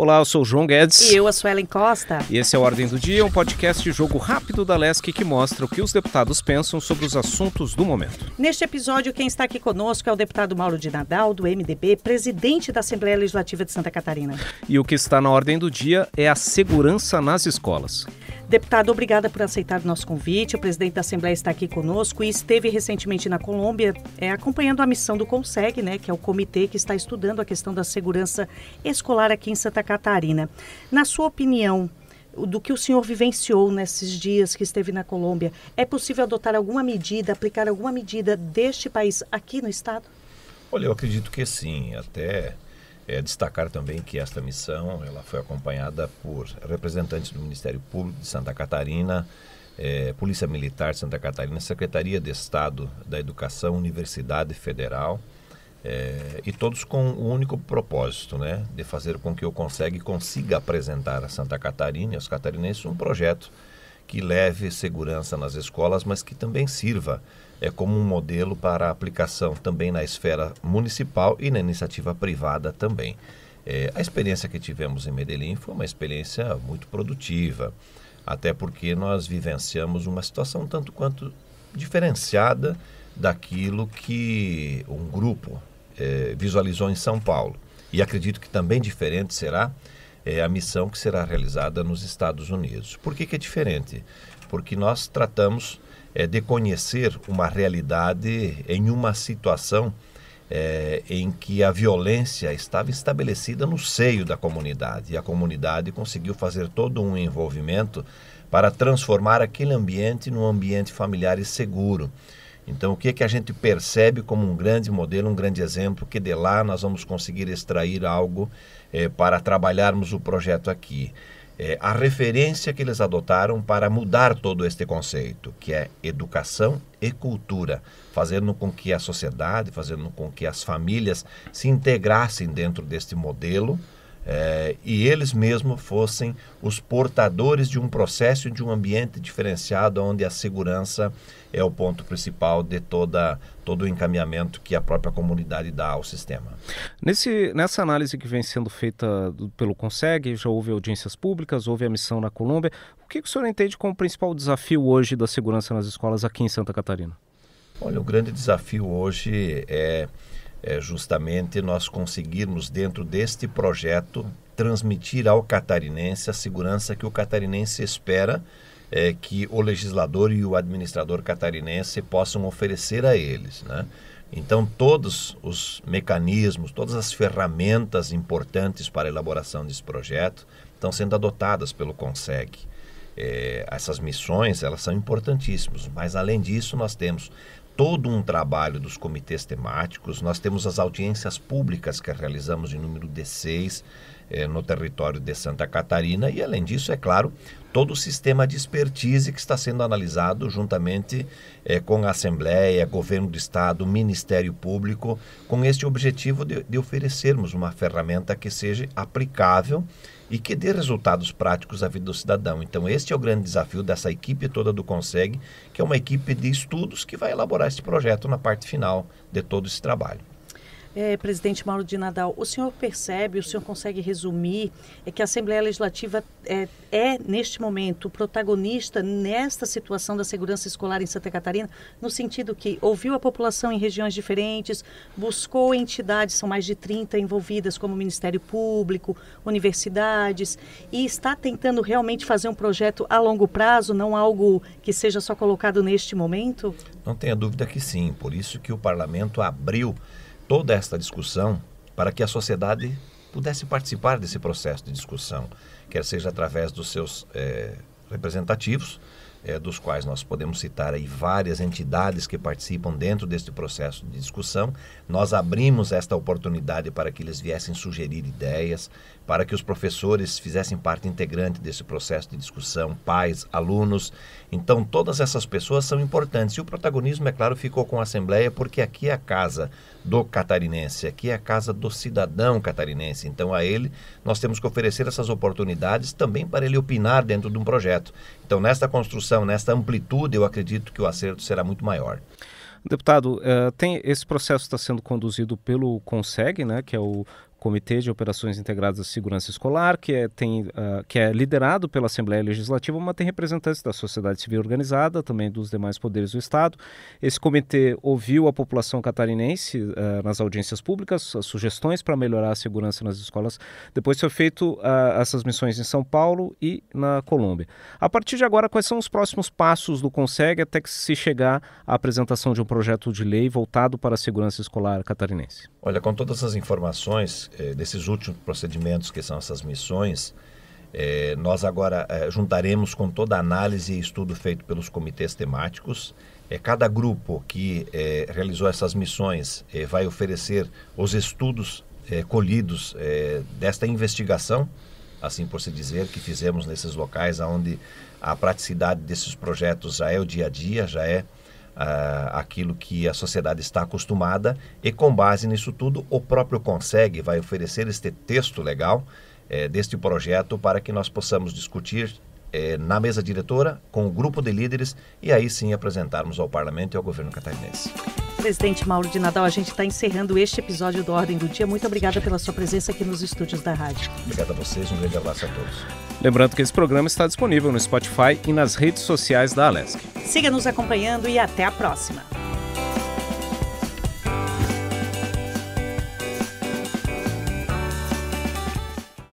Olá, eu sou o João Guedes. E eu, a Suelen Costa. E esse é o Ordem do Dia, um podcast de jogo rápido da LESC que mostra o que os deputados pensam sobre os assuntos do momento. Neste episódio, quem está aqui conosco é o deputado Mauro de Nadal, do MDB, presidente da Assembleia Legislativa de Santa Catarina. E o que está na ordem do dia é a segurança nas escolas. Deputado, obrigada por aceitar o nosso convite. O presidente da Assembleia está aqui conosco e esteve recentemente na Colômbia é, acompanhando a missão do CONSEG, né, que é o comitê que está estudando a questão da segurança escolar aqui em Santa Catarina. Na sua opinião, do que o senhor vivenciou nesses dias que esteve na Colômbia, é possível adotar alguma medida, aplicar alguma medida deste país aqui no Estado? Olha, eu acredito que sim. Até é destacar também que esta missão ela foi acompanhada por representantes do Ministério Público de Santa Catarina, é, Polícia Militar de Santa Catarina, Secretaria de Estado da Educação, Universidade Federal, é, e todos com o único propósito, né, de fazer com que o Consegue consiga apresentar a Santa Catarina e aos catarinenses um projeto que leve segurança nas escolas, mas que também sirva é como um modelo para aplicação também na esfera municipal e na iniciativa privada também. É, a experiência que tivemos em Medellín foi uma experiência muito produtiva, até porque nós vivenciamos uma situação tanto quanto diferenciada daquilo que um grupo é, visualizou em São Paulo. E acredito que também diferente será é a missão que será realizada nos Estados Unidos. Por que, que é diferente? Porque nós tratamos é, de conhecer uma realidade em uma situação é, em que a violência estava estabelecida no seio da comunidade e a comunidade conseguiu fazer todo um envolvimento para transformar aquele ambiente num ambiente familiar e seguro. Então, o que é que a gente percebe como um grande modelo, um grande exemplo, que de lá nós vamos conseguir extrair algo é, para trabalharmos o projeto aqui? É, a referência que eles adotaram para mudar todo este conceito, que é educação e cultura, fazendo com que a sociedade, fazendo com que as famílias se integrassem dentro deste modelo é, e eles mesmos fossem os portadores de um processo de um ambiente diferenciado, onde a segurança é o ponto principal de toda, todo o encaminhamento que a própria comunidade dá ao sistema. Nesse, nessa análise que vem sendo feita pelo CONSEG, já houve audiências públicas, houve a missão na Colômbia. O que, que o senhor entende como o principal desafio hoje da segurança nas escolas aqui em Santa Catarina? Olha, o grande desafio hoje é é justamente nós conseguirmos, dentro deste projeto, transmitir ao catarinense a segurança que o catarinense espera é, que o legislador e o administrador catarinense possam oferecer a eles. Né? Então, todos os mecanismos, todas as ferramentas importantes para a elaboração desse projeto estão sendo adotadas pelo CONSEG. É, essas missões elas são importantíssimas, mas além disso nós temos todo um trabalho dos comitês temáticos, nós temos as audiências públicas que realizamos em número de seis, eh, no território de Santa Catarina. E, além disso, é claro, todo o sistema de expertise que está sendo analisado juntamente eh, com a Assembleia, Governo do Estado, Ministério Público, com este objetivo de, de oferecermos uma ferramenta que seja aplicável e que dê resultados práticos à vida do cidadão. Então, este é o grande desafio dessa equipe toda do Conseg, que é uma equipe de estudos que vai elaborar esse projeto na parte final de todo esse trabalho. É, presidente Mauro de Nadal, o senhor percebe, o senhor consegue resumir é que a Assembleia Legislativa é, é, neste momento, protagonista nesta situação da segurança escolar em Santa Catarina, no sentido que ouviu a população em regiões diferentes, buscou entidades, são mais de 30 envolvidas, como Ministério Público, universidades, e está tentando realmente fazer um projeto a longo prazo, não algo que seja só colocado neste momento? Não tenha dúvida que sim, por isso que o parlamento abriu toda esta discussão para que a sociedade pudesse participar desse processo de discussão, quer seja através dos seus é, representativos, é, dos quais nós podemos citar aí várias entidades que participam dentro deste processo de discussão. Nós abrimos esta oportunidade para que eles viessem sugerir ideias, para que os professores fizessem parte integrante desse processo de discussão, pais, alunos. Então, todas essas pessoas são importantes. E o protagonismo, é claro, ficou com a Assembleia, porque aqui é a casa do catarinense, aqui é a casa do cidadão catarinense. Então, a ele, nós temos que oferecer essas oportunidades também para ele opinar dentro de um projeto. Então, nesta construção, nesta amplitude, eu acredito que o acerto será muito maior. Deputado, uh, tem, esse processo está sendo conduzido pelo CONSEG, né, que é o Comitê de Operações Integradas da Segurança Escolar, que é, tem, uh, que é liderado pela Assembleia Legislativa, mas tem representantes da sociedade civil organizada, também dos demais poderes do Estado. Esse comitê ouviu a população catarinense uh, nas audiências públicas, as sugestões para melhorar a segurança nas escolas. Depois foi feito uh, essas missões em São Paulo e na Colômbia. A partir de agora, quais são os próximos passos do CONSEG até que se chegar à apresentação de um projeto de lei voltado para a segurança escolar catarinense? Olha, com todas essas informações desses, é, desses últimos procedimentos, que são essas missões, é, nós agora é, juntaremos com toda a análise e estudo feito pelos comitês temáticos. É, cada grupo que é, realizou essas missões é, vai oferecer os estudos é, colhidos desta investigação, assim por se dizer, que fizemos nesses locais onde a praticidade desses projetos já é o dia a dia, já é ah, aquilo que a sociedade está acostumada e com base nisso tudo o próprio Consegue vai oferecer este texto legal eh, deste projeto para que nós possamos discutir eh, na mesa diretora com o grupo de líderes e aí sim apresentarmos ao parlamento e ao governo catarinense. Presidente Mauro de Nadal, a gente está encerrando este episódio do Ordem do Dia. Muito obrigada pela sua presença aqui nos estúdios da rádio. Obrigado a vocês, um grande abraço a todos. Lembrando que esse programa está disponível no Spotify e nas redes sociais da Alesc. Siga nos acompanhando e até a próxima.